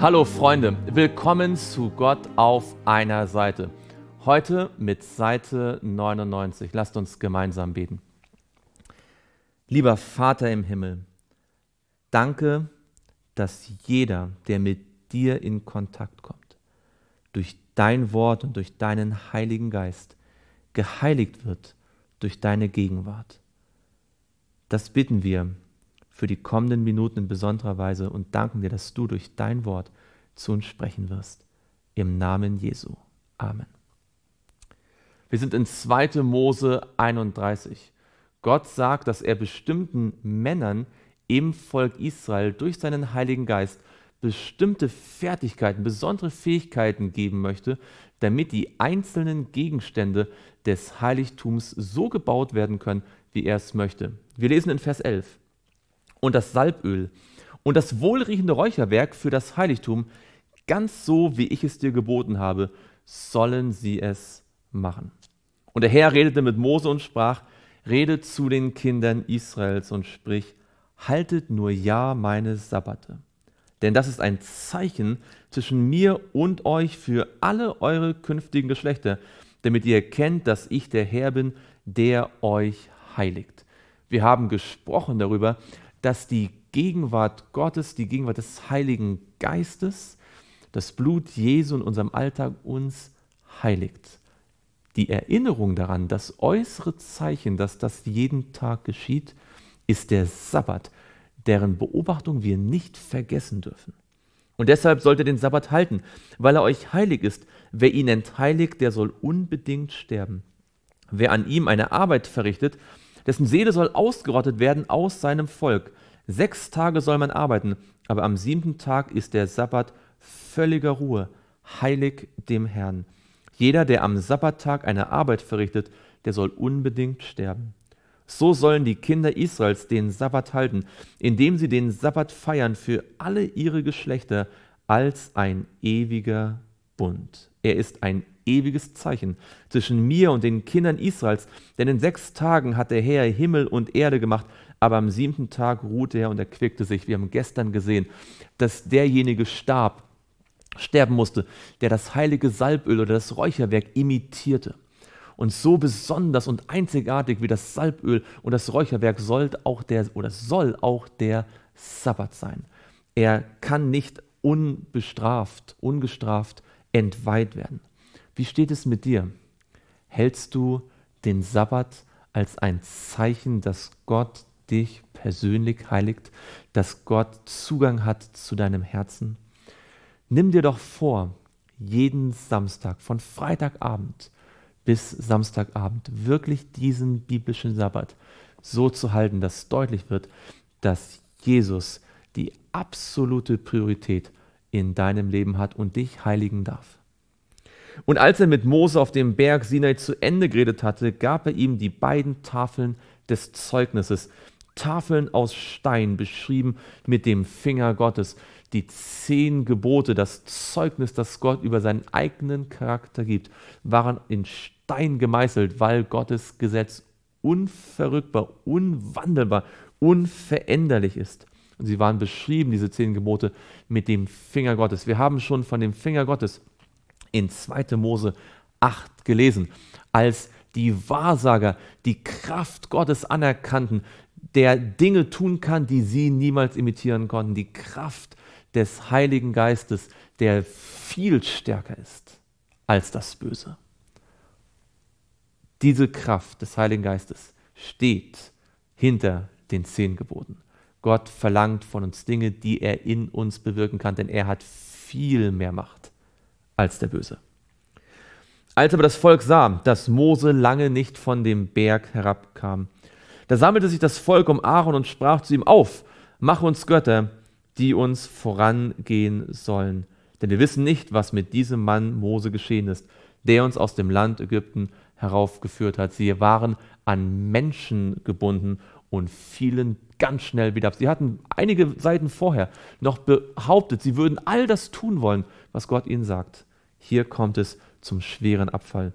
Hallo Freunde, willkommen zu Gott auf einer Seite. Heute mit Seite 99. Lasst uns gemeinsam beten. Lieber Vater im Himmel, danke, dass jeder, der mit dir in Kontakt kommt, durch dein Wort und durch deinen Heiligen Geist geheiligt wird durch deine Gegenwart. Das bitten wir für die kommenden Minuten in besonderer Weise und danken dir, dass du durch dein Wort zu uns sprechen wirst. Im Namen Jesu. Amen. Wir sind in 2. Mose 31. Gott sagt, dass er bestimmten Männern im Volk Israel durch seinen Heiligen Geist bestimmte Fertigkeiten, besondere Fähigkeiten geben möchte, damit die einzelnen Gegenstände des Heiligtums so gebaut werden können, wie er es möchte. Wir lesen in Vers 11 und das Salböl und das wohlriechende Räucherwerk für das Heiligtum, ganz so wie ich es dir geboten habe, sollen sie es machen. Und der Herr redete mit Mose und sprach, redet zu den Kindern Israels und sprich, haltet nur ja meine Sabbate. Denn das ist ein Zeichen zwischen mir und euch für alle eure künftigen Geschlechter, damit ihr erkennt, dass ich der Herr bin, der euch heiligt. Wir haben gesprochen darüber, dass die Gegenwart Gottes, die Gegenwart des Heiligen Geistes, das Blut Jesu in unserem Alltag uns heiligt. Die Erinnerung daran, das äußere Zeichen, dass das jeden Tag geschieht, ist der Sabbat, deren Beobachtung wir nicht vergessen dürfen. Und deshalb sollt ihr den Sabbat halten, weil er euch heilig ist. Wer ihn entheiligt, der soll unbedingt sterben. Wer an ihm eine Arbeit verrichtet, dessen Seele soll ausgerottet werden aus seinem Volk. Sechs Tage soll man arbeiten, aber am siebten Tag ist der Sabbat völliger Ruhe, heilig dem Herrn. Jeder, der am Sabbattag eine Arbeit verrichtet, der soll unbedingt sterben. So sollen die Kinder Israels den Sabbat halten, indem sie den Sabbat feiern für alle ihre Geschlechter als ein ewiger Bund er ist ein ewiges Zeichen zwischen mir und den Kindern Israels, denn in sechs Tagen hat der Herr Himmel und Erde gemacht, aber am siebten Tag ruhte er und erquickte sich. Wir haben gestern gesehen, dass derjenige starb, sterben musste, der das heilige Salböl oder das Räucherwerk imitierte. Und so besonders und einzigartig wie das Salböl und das Räucherwerk soll auch der, oder soll auch der Sabbat sein. Er kann nicht unbestraft, ungestraft entweiht werden. Wie steht es mit dir? Hältst du den Sabbat als ein Zeichen, dass Gott dich persönlich heiligt, dass Gott Zugang hat zu deinem Herzen? Nimm dir doch vor, jeden Samstag von Freitagabend bis Samstagabend wirklich diesen biblischen Sabbat so zu halten, dass deutlich wird, dass Jesus die absolute Priorität in deinem Leben hat und dich heiligen darf. Und als er mit Mose auf dem Berg Sinai zu Ende geredet hatte, gab er ihm die beiden Tafeln des Zeugnisses, Tafeln aus Stein, beschrieben mit dem Finger Gottes, die zehn Gebote, das Zeugnis, das Gott über seinen eigenen Charakter gibt, waren in Stein gemeißelt, weil Gottes Gesetz unverrückbar, unwandelbar, unveränderlich ist. Und sie waren beschrieben, diese zehn Gebote, mit dem Finger Gottes. Wir haben schon von dem Finger Gottes in 2. Mose 8 gelesen, als die Wahrsager die Kraft Gottes anerkannten, der Dinge tun kann, die sie niemals imitieren konnten. Die Kraft des Heiligen Geistes, der viel stärker ist als das Böse. Diese Kraft des Heiligen Geistes steht hinter den zehn Geboten. Gott verlangt von uns Dinge, die er in uns bewirken kann, denn er hat viel mehr Macht als der Böse. Als aber das Volk sah, dass Mose lange nicht von dem Berg herabkam, da sammelte sich das Volk um Aaron und sprach zu ihm auf, mach uns Götter, die uns vorangehen sollen. Denn wir wissen nicht, was mit diesem Mann Mose geschehen ist, der uns aus dem Land Ägypten heraufgeführt hat. Sie waren an Menschen gebunden und fielen ganz schnell wieder ab. Sie hatten einige Seiten vorher noch behauptet, sie würden all das tun wollen, was Gott ihnen sagt. Hier kommt es zum schweren Abfall.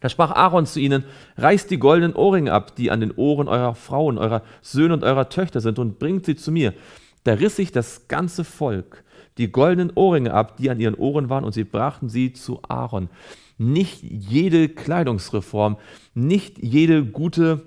Da sprach Aaron zu ihnen, reißt die goldenen Ohrringe ab, die an den Ohren eurer Frauen, eurer Söhne und eurer Töchter sind, und bringt sie zu mir. Da riss sich das ganze Volk die goldenen Ohrringe ab, die an ihren Ohren waren, und sie brachten sie zu Aaron. Nicht jede Kleidungsreform, nicht jede gute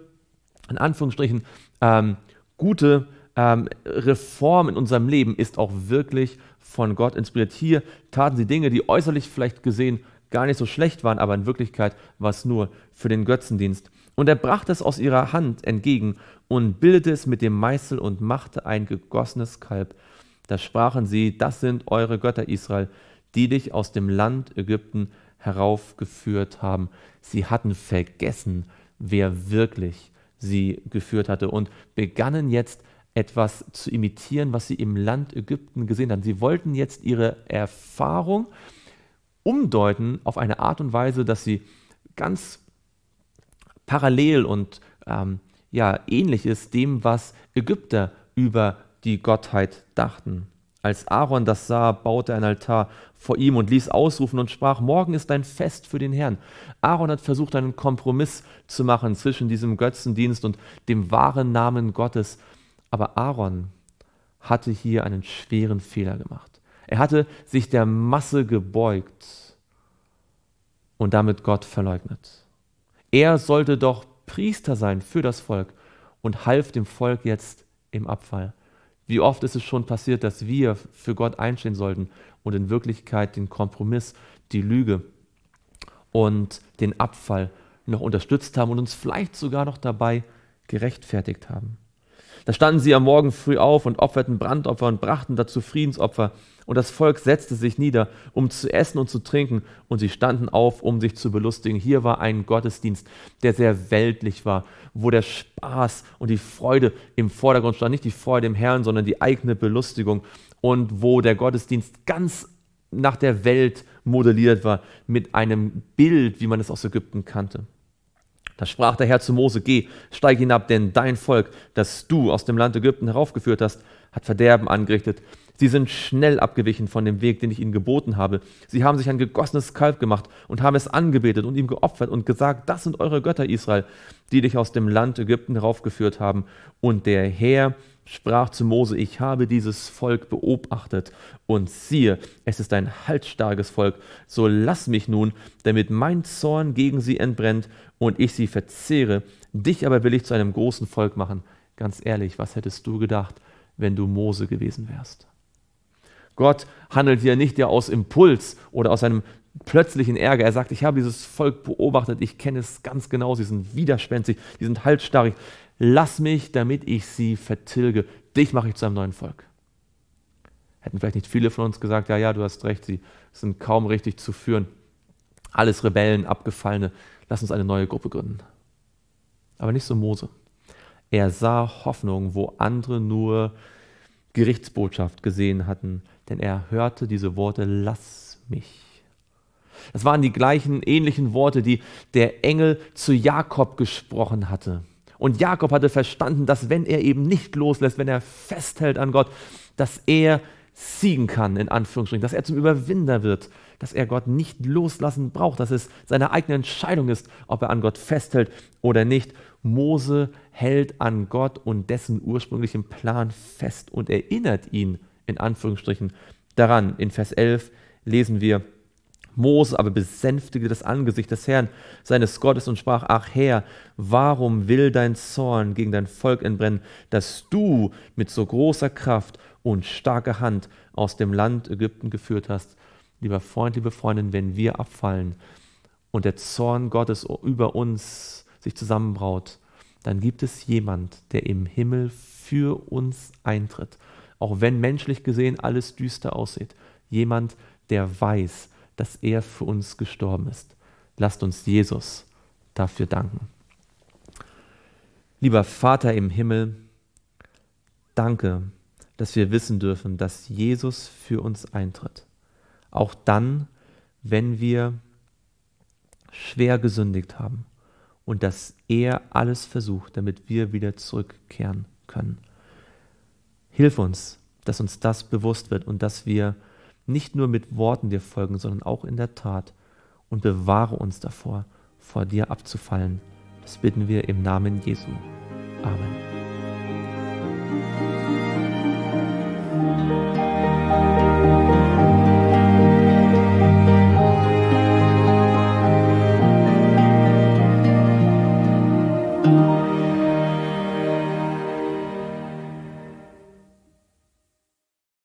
in Anführungsstrichen, ähm, gute ähm, Reform in unserem Leben ist auch wirklich von Gott inspiriert. Hier taten sie Dinge, die äußerlich vielleicht gesehen gar nicht so schlecht waren, aber in Wirklichkeit war es nur für den Götzendienst. Und er brachte es aus ihrer Hand entgegen und bildete es mit dem Meißel und machte ein gegossenes Kalb. Da sprachen sie, das sind eure Götter Israel, die dich aus dem Land Ägypten heraufgeführt haben. Sie hatten vergessen, wer wirklich sie geführt hatte und begannen jetzt etwas zu imitieren, was sie im Land Ägypten gesehen hatten. Sie wollten jetzt ihre Erfahrung umdeuten auf eine Art und Weise, dass sie ganz parallel und ähm, ja, ähnlich ist dem, was Ägypter über die Gottheit dachten. Als Aaron das sah, baute er ein Altar vor ihm und ließ ausrufen und sprach, morgen ist ein Fest für den Herrn. Aaron hat versucht, einen Kompromiss zu machen zwischen diesem Götzendienst und dem wahren Namen Gottes. Aber Aaron hatte hier einen schweren Fehler gemacht. Er hatte sich der Masse gebeugt und damit Gott verleugnet. Er sollte doch Priester sein für das Volk und half dem Volk jetzt im Abfall. Wie oft ist es schon passiert, dass wir für Gott einstehen sollten und in Wirklichkeit den Kompromiss, die Lüge und den Abfall noch unterstützt haben und uns vielleicht sogar noch dabei gerechtfertigt haben. Da standen sie am Morgen früh auf und opferten Brandopfer und brachten dazu Friedensopfer. Und das Volk setzte sich nieder, um zu essen und zu trinken. Und sie standen auf, um sich zu belustigen. Hier war ein Gottesdienst, der sehr weltlich war, wo der Spaß und die Freude im Vordergrund stand. Nicht die Freude im Herrn, sondern die eigene Belustigung. Und wo der Gottesdienst ganz nach der Welt modelliert war, mit einem Bild, wie man es aus Ägypten kannte. Da sprach der Herr zu Mose, geh, steig hinab, denn dein Volk, das du aus dem Land Ägypten heraufgeführt hast, hat Verderben angerichtet. Sie sind schnell abgewichen von dem Weg, den ich ihnen geboten habe. Sie haben sich ein gegossenes Kalb gemacht und haben es angebetet und ihm geopfert und gesagt, das sind eure Götter Israel, die dich aus dem Land Ägypten heraufgeführt haben. Und der Herr sprach zu Mose, ich habe dieses Volk beobachtet und siehe, es ist ein halsstarkes Volk, so lass mich nun, damit mein Zorn gegen sie entbrennt und ich sie verzehre, dich aber will ich zu einem großen Volk machen. Ganz ehrlich, was hättest du gedacht, wenn du Mose gewesen wärst? Gott handelt hier nicht ja aus Impuls oder aus einem plötzlichen Ärger. Er sagt, ich habe dieses Volk beobachtet, ich kenne es ganz genau, sie sind widerspenstig, sie sind halsstarrig, lass mich, damit ich sie vertilge. Dich mache ich zu einem neuen Volk. Hätten vielleicht nicht viele von uns gesagt, ja, ja, du hast recht, sie sind kaum richtig zu führen. Alles Rebellen, Abgefallene, lass uns eine neue Gruppe gründen. Aber nicht so Mose. Er sah Hoffnung, wo andere nur Gerichtsbotschaft gesehen hatten, denn er hörte diese Worte, lass mich. Das waren die gleichen ähnlichen Worte, die der Engel zu Jakob gesprochen hatte. Und Jakob hatte verstanden, dass wenn er eben nicht loslässt, wenn er festhält an Gott, dass er siegen kann, in Anführungsstrichen, dass er zum Überwinder wird, dass er Gott nicht loslassen braucht, dass es seine eigene Entscheidung ist, ob er an Gott festhält oder nicht. Mose hält an Gott und dessen ursprünglichen Plan fest und erinnert ihn, in Anführungsstrichen, daran. In Vers 11 lesen wir, Mose aber besänftigte das Angesicht des Herrn, seines Gottes, und sprach, ach Herr, warum will dein Zorn gegen dein Volk entbrennen, dass du mit so großer Kraft und starker Hand aus dem Land Ägypten geführt hast? Lieber Freund, liebe Freundin, wenn wir abfallen und der Zorn Gottes über uns sich zusammenbraut, dann gibt es jemand, der im Himmel für uns eintritt. Auch wenn menschlich gesehen alles düster aussieht. Jemand, der weiß, dass dass er für uns gestorben ist. Lasst uns Jesus dafür danken. Lieber Vater im Himmel, danke, dass wir wissen dürfen, dass Jesus für uns eintritt. Auch dann, wenn wir schwer gesündigt haben und dass er alles versucht, damit wir wieder zurückkehren können. Hilf uns, dass uns das bewusst wird und dass wir nicht nur mit Worten dir folgen, sondern auch in der Tat und bewahre uns davor, vor dir abzufallen. Das bitten wir im Namen Jesu. Amen.